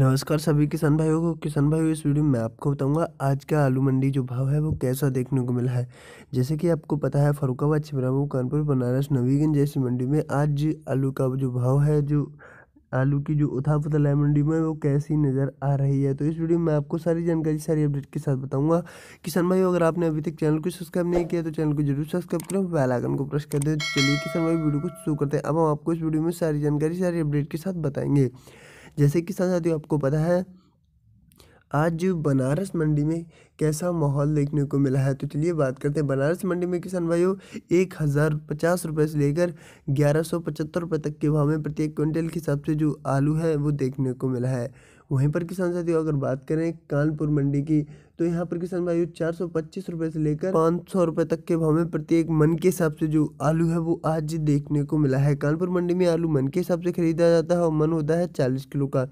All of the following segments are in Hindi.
नमस्कार सभी किसान भाइयों को किसान भाइयों इस वीडियो में आपको बताऊंगा आज का आलू मंडी जो भाव है वो कैसा देखने को मिला है जैसे कि आपको पता है फरुखाबाद छिबरामू कानपुर बनारस नवीगंज जैसी मंडी में आज आलू का जो भाव है जो आलू की जो उथा पुथल है मंडी में वो कैसी नज़र आ रही है तो इस वीडियो में आपको सारी जानकारी सारी अपडेट के साथ बताऊंगा किसान भाई अगर आपने अभी तक चैनल को सब्सक्राइब नहीं किया तो चैनल को जरूर सब्सक्राइब करें बेल आइकन को प्रेस कर दें तो चलिए किसान भाई वीडियो को शुरू करते हैं अब हम आपको इस वीडियो में सारी जानकारी सारी अपडेट के साथ बताएंगे जैसे कि साथ साथियों आपको पता है आज जो बनारस मंडी में कैसा माहौल देखने को मिला है तो चलिए बात करते हैं बनारस मंडी में किसान भाइयों एक हज़ार पचास रुपये से लेकर ग्यारह सौ पचहत्तर रुपये तक के भाव में प्रत्येक क्विंटल के हिसाब से जो आलू है वो देखने को मिला है वहीं पर किसान साथियों अगर बात करें कानपुर मंडी की तो यहाँ पर किसान भाइयों चार सौ पच्चीस रुपये से लेकर पाँच सौ रुपये तक के भाव में प्रत्येक मन के हिसाब से जो आलू है वो आज देखने को मिला है कानपुर मंडी में आलू मन के हिसाब से खरीदा जाता है और मन होता है चालीस किलो का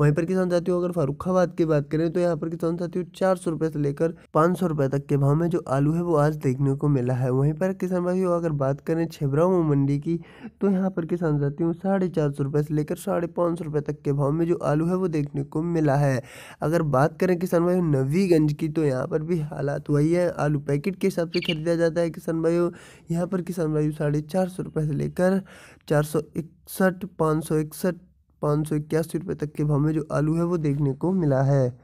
वहीं पर किसान साथियों अगर फारुखाबाद की बात करें तो यहाँ पर किसान साथियों चार सौ रुपये से लेकर पाँच सौ रुपये तक के भाव में जो आलू है वो आज देखने को मिला है वहीं पर किसान साथियों अगर बात करें छिबराऊ मंडी की तो यहाँ पर किसान साथियों साढ़े चार सौ रुपये से लेकर साढ़े पाँच सौ रुपये तक के भाव में जो आलू है वो देखने को मिला है अगर बात करें किसान भाइयों नवीगंज की तो यहाँ पर भी हालात वही है आलू पैकेट के हिसाब से खरीदा जाता है किसान भाइयों यहाँ पर किसान भाइयों साढ़े चार सौ रुपये से लेकर चार सौ इकसठ पाँच सौ इकसठ पाँच सौ इक्यासी रुपये तक के भाव में जो आलू है वो देखने को मिला है